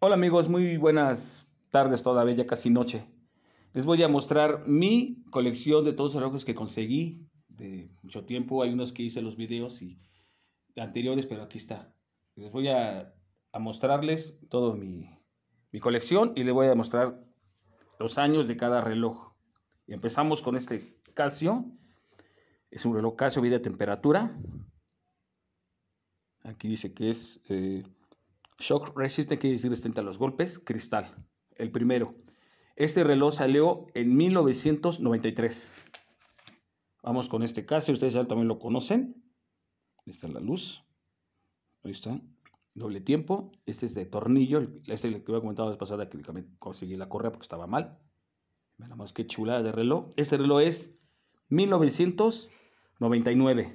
Hola amigos, muy buenas tardes todavía, ya casi noche. Les voy a mostrar mi colección de todos los relojes que conseguí de mucho tiempo. Hay unos que hice los videos y anteriores, pero aquí está. Les voy a, mostrarles toda mi, colección y les voy a mostrar los años de cada reloj. Y empezamos con este Casio. Es un reloj Casio, vida temperatura. Aquí dice que es... Eh, Shock Resistant quiere decir resistente a los golpes. Cristal, el primero. Este reloj salió en 1993. Vamos con este caso, ustedes también lo conocen. Ahí está la luz. Ahí está. Doble tiempo. Este es de tornillo. Este que había comentado la vez pasada que conseguí la correa porque estaba mal. veamos qué chulada de reloj. Este reloj es 1999.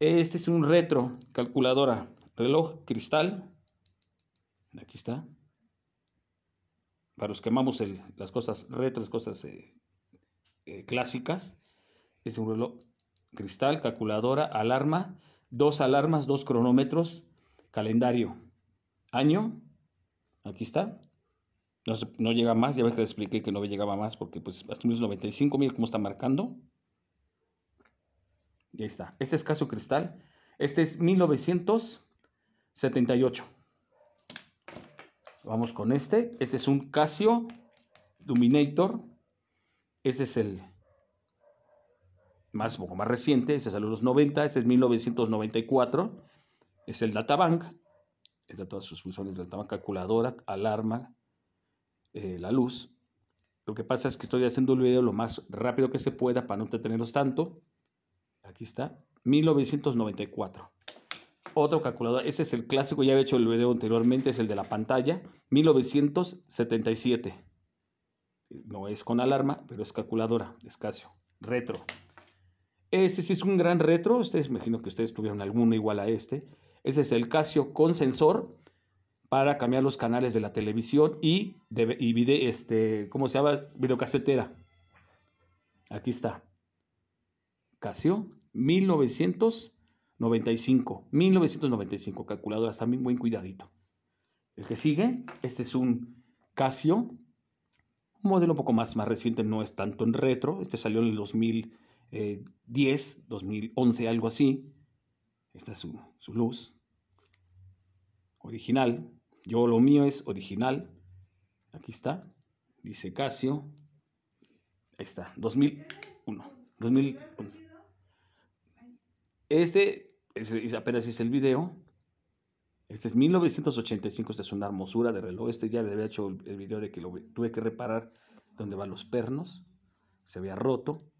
Este es un retro calculadora reloj cristal. Aquí está. Para los que amamos las cosas retro, las cosas eh, eh, clásicas. Es un reloj cristal, calculadora, alarma, dos alarmas, dos cronómetros, calendario, año. Aquí está. No, llega más, ya ves que les expliqué que no llegaba más porque pues hasta 95, mira cómo está marcando. Y ahí está. Este es caso cristal. Este es 1900. 78. Vamos con este. Este es un Casio Dominator. Ese es el más, poco más reciente. Este salió los 90. Este es 1994. Es el Databank. de todas sus funciones del Databank. Calculadora, alarma, eh, la luz. Lo que pasa es que estoy haciendo el video lo más rápido que se pueda para no entretenerlos tanto. Aquí está. 1994. Otro calculador, ese es el clásico, ya había hecho el video anteriormente, es el de la pantalla, 1977. No es con alarma, pero es calculadora, es Casio, retro. Este sí es un gran retro, ustedes imagino que ustedes tuvieron alguno igual a este. Ese es el Casio con sensor para cambiar los canales de la televisión y, de, vide, este, ¿cómo se llama? Videocasetera. Aquí está. Casio 1900 95, 1995, calculadoras también, buen cuidadito. El que sigue, este es un Casio, un modelo un poco más, más reciente, no es tanto en retro, este salió en el 2010, 2011, eh, algo así. Esta es su, su luz, original, yo lo mío es original, aquí está, dice Casio, ahí está, 2001, 2011. Este apenas hice el video. Este es 1985, esta es una hermosura de reloj. Este ya le había hecho el video de que lo tuve que reparar donde van los pernos. Se había roto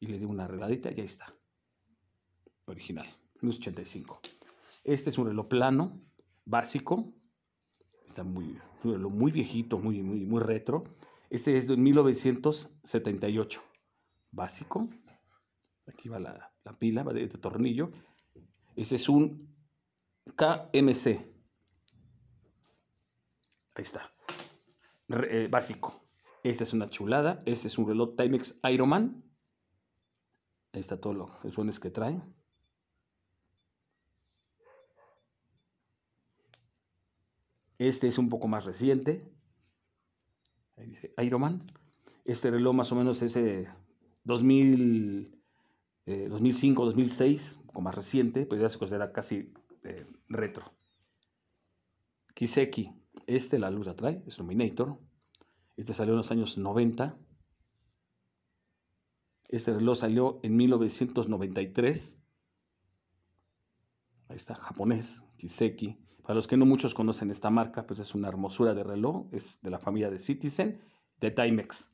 y le di una arregladita y ahí está. Original, 1985. Este es un reloj plano, básico. Está muy, muy viejito, muy, muy, retro. Este es de 1978. Básico. Aquí va la, la pila, va de este tornillo. Este es un KMC. Ahí está. Eh, básico. Esta es una chulada. Este es un reloj Timex Ironman. Ahí está todo lo, los que trae. Este es un poco más reciente. Ahí dice Ironman. Este reloj más o menos es de... 2000, 2005, 2006, poco más reciente, pero pues ya se considera casi eh, retro. Kiseki, este la luz atrae, es Luminator. Este salió en los años 90. Este reloj salió en 1993. Ahí está, japonés, Kiseki. Para los que no muchos conocen esta marca, pues es una hermosura de reloj, es de la familia de Citizen, de Timex.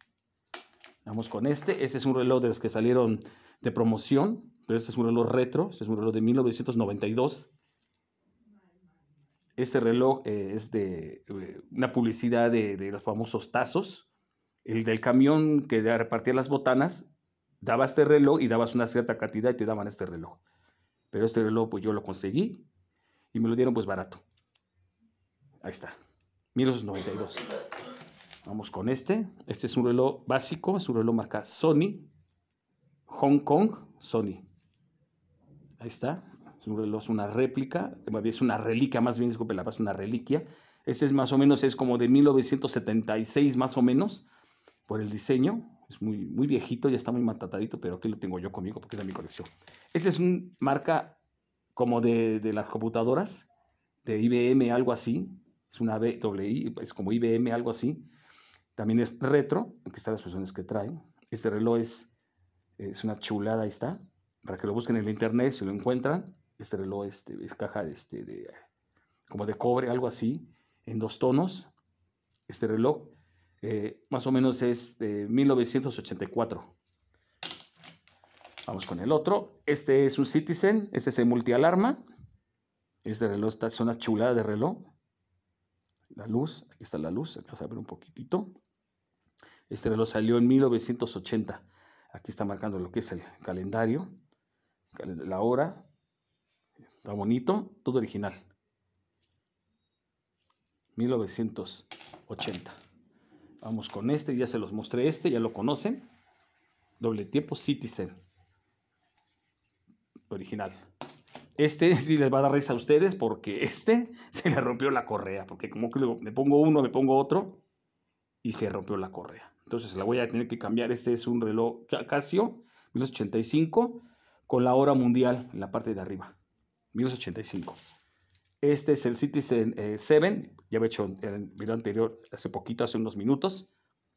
Vamos con este. Este es un reloj de los que salieron de promoción, pero este es un reloj retro. Este es un reloj de 1992. Este reloj eh, es de eh, una publicidad de, los famosos tazos. El del camión que repartía las botanas daba este reloj y dabas una cierta cantidad y te daban este reloj. Pero este reloj pues yo lo conseguí y me lo dieron pues barato. Ahí está, 1992. Vamos con este. Este es un reloj básico, es un reloj marca Sony, Hong Kong, Sony. Ahí está. Es un reloj, es una réplica, es una reliquia, más bien, disculpe la paz, una reliquia. Este es más o menos, es como de 1976 más o menos, por el diseño. Es muy, muy viejito, ya está muy matatadito, pero aquí lo tengo yo conmigo porque es de mi colección. Este es un marca como de, de las computadoras, de IBM, algo así. Es una BWI, es como IBM, algo así. También es retro, aquí están las personas que traen. Este reloj es, es una chulada, ahí está. Para que lo busquen en el internet, si lo encuentran. Este reloj este, es caja este, de, este, como de cobre, algo así, en dos tonos. Este reloj eh, más o menos es de 1984. Vamos con el otro. Este es un Citizen, este es el multialarma. Este reloj está, es una chulada de reloj la luz, aquí está la luz, acá a ver un poquitito. Este reloj salió en 1980. Aquí está marcando lo que es el calendario, la hora. Está bonito, todo original. 1980. Vamos con este, ya se los mostré este, ya lo conocen. Doble tiempo Citizen. Original. Este sí les va a dar risa a ustedes porque este se le rompió la correa. Porque como que me pongo uno, me pongo otro y se rompió la correa. Entonces la voy a tener que cambiar. Este es un reloj Casio 1085 con la hora mundial en la parte de arriba. 1085. Este es el Citizen 7. Eh, ya había hecho el video anterior hace poquito, hace unos minutos.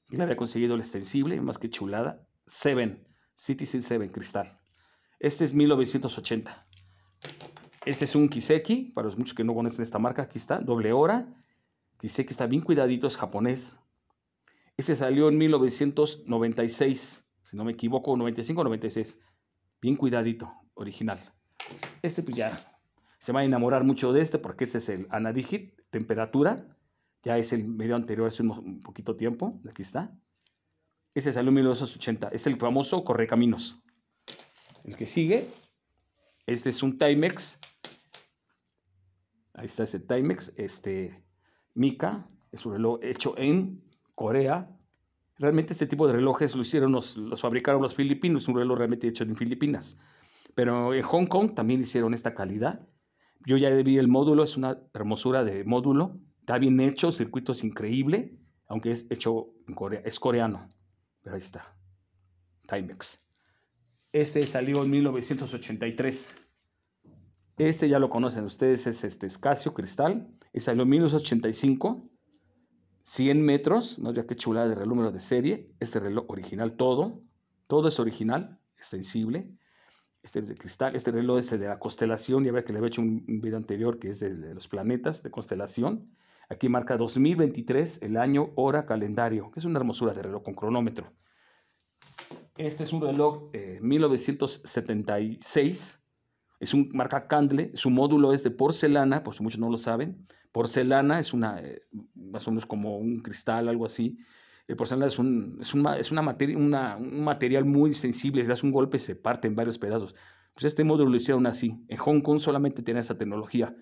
Y le había conseguido el extensible, más que chulada. 7. Citizen 7 cristal. Este es 1980. Este es un Kiseki, para los muchos que no conocen esta marca, aquí está, doble hora. Kiseki está bien cuidadito, es japonés. Este salió en 1996, si no me equivoco, 95 96. Bien cuidadito, original. Este pues ya se va a enamorar mucho de este porque este es el Anadigit, temperatura. Ya es el medio anterior hace un poquito tiempo, aquí está. Este salió en 1980, es el famoso Corre Caminos. El que sigue, este es un Timex está ese Timex, este Mika, es un reloj hecho en Corea. Realmente este tipo de relojes lo hicieron los, los fabricaron los filipinos, un reloj realmente hecho en Filipinas. Pero en Hong Kong también hicieron esta calidad. Yo ya vi el módulo, es una hermosura de módulo. Está bien hecho, circuito es increíble, aunque es hecho en Corea, es coreano. Pero ahí está, Timex. Este salió en 1983. Este ya lo conocen ustedes, es este Escasio Cristal. es salió 85, 100 metros, no ya qué chulada de reloj de serie. Este reloj original, todo, todo es original, extensible. Este es de cristal, este reloj es de la constelación, ya ve que le había hecho un, video anterior que es de, los planetas, de constelación. Aquí marca 2023, el año, hora, calendario, que es una hermosura de reloj con cronómetro. Este es un reloj eh, 1976, es un marca Candle, su módulo es de porcelana, pues muchos no lo saben. Porcelana es una, eh, más o menos como un cristal, algo así. El porcelana es, un, es, una un material muy sensible, si le das un golpe se parte en varios pedazos. Pues este módulo lo hicieron así. En Hong Kong solamente tenía esa tecnología.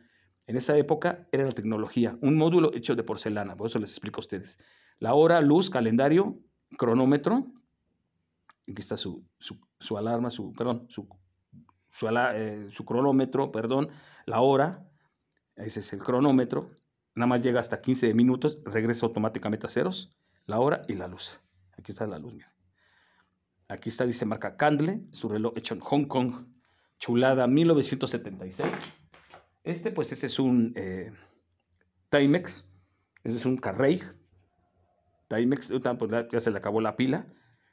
En esa época era la tecnología, un módulo hecho de porcelana, por eso les explico a ustedes. La hora, luz, calendario, cronómetro, aquí está su, su alarma, su, perdón, su eh, su, cronómetro, perdón, la hora, ese es el cronómetro, nada más llega hasta 15 minutos, regresa automáticamente a ceros, la hora y la luz. Aquí está la luz, miren. Aquí está, dice marca Candle, su reloj hecho en Hong Kong, chulada 1976. Este, pues, ese es un eh, Timex, ese es un Carrey. Timex, pues, ya se le acabó la pila.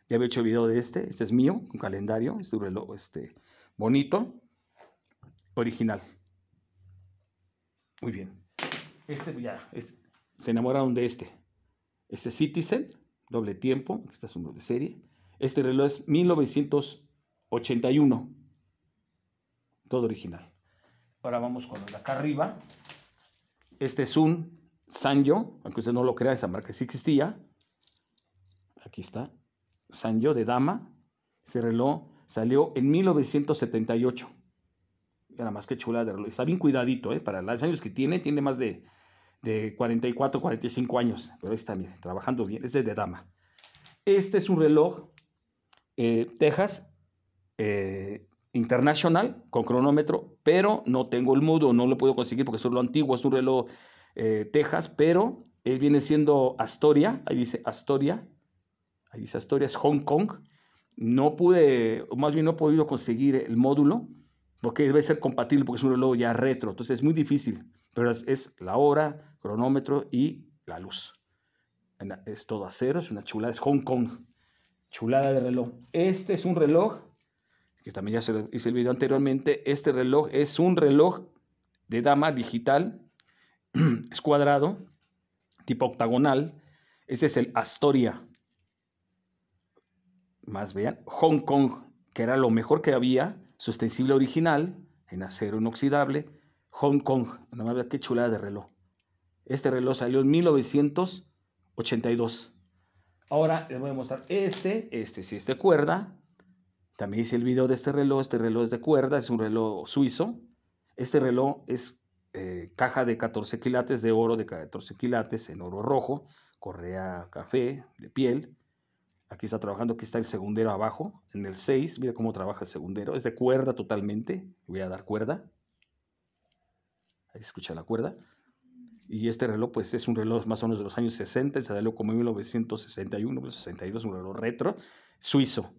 Ya había hecho video de este, este es mío, un calendario, es reloj, este, bonito, original. Muy bien. Este pues ya, se enamoraron de este. Este Citizen, doble tiempo, este es uno de serie. Este reloj es 1981. Todo original. Ahora vamos con el de acá arriba. Este es un Sanyo, aunque usted no lo crea, esa marca sí existía. Aquí está. Sanyo de dama. Este reloj Salió en 1978. Era más que chula de reloj. Está bien cuidadito, ¿eh? Para los años que tiene, tiene más de, 44, 45 años. Pero ahí está, bien trabajando bien. es de dama. Este es un reloj eh, Texas eh, International con cronómetro, pero no tengo el mudo, no lo puedo conseguir porque es lo antiguo. Es un reloj eh, Texas, pero él viene siendo Astoria. Ahí dice Astoria. Ahí dice Astoria, es Hong Kong. No pude, más bien no he podido conseguir el módulo, porque debe ser compatible, porque es un reloj ya retro, entonces es muy difícil, pero es, la hora, cronómetro y la luz. Es todo acero, es una chulada, es Hong Kong, chulada de reloj. Este es un reloj, que también ya se lo hice el video anteriormente, este reloj es un reloj de dama digital, es cuadrado, tipo octagonal, este es el Astoria, más vean, Hong Kong, que era lo mejor que había, sustensible original, en acero inoxidable, Hong Kong, nada más qué chulada de reloj. Este reloj salió en 1982. Ahora les voy a mostrar este, este sí este cuerda. También hice el video de este reloj, este reloj es de cuerda, es un reloj suizo. Este reloj es eh, caja de 14 quilates de oro, de 14 quilates en oro rojo, correa café, de piel. Aquí está trabajando, aquí está el segundero abajo, en el 6, mira cómo trabaja el segundero, es de cuerda totalmente, voy a dar cuerda, ahí se escucha la cuerda, y este reloj pues es un reloj más o menos de los años 60, se reloj como en 1961, 62, un reloj retro, suizo.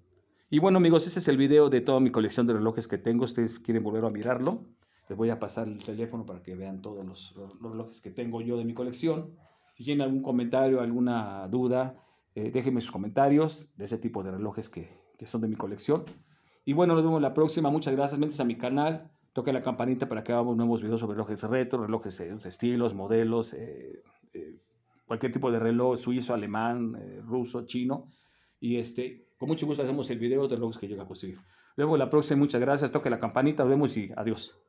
Y bueno amigos, este es el video de toda mi colección de relojes que tengo, ustedes quieren volver a mirarlo, les voy a pasar el teléfono para que vean todos los relojes que tengo yo de mi colección. Si tienen algún comentario, alguna duda, eh, déjenme sus comentarios de ese tipo de relojes que, son de mi colección. Y bueno, nos vemos la próxima. Muchas gracias. Métanse a mi canal. toque la campanita para que hagamos nuevos videos sobre relojes retro, relojes de eh, estilos, modelos, eh, cualquier tipo de reloj suizo, alemán, ruso, chino. Y este, con mucho gusto hacemos el video de relojes que llega a conseguir. Luego la próxima. Muchas gracias. toque la campanita. Nos vemos y adiós.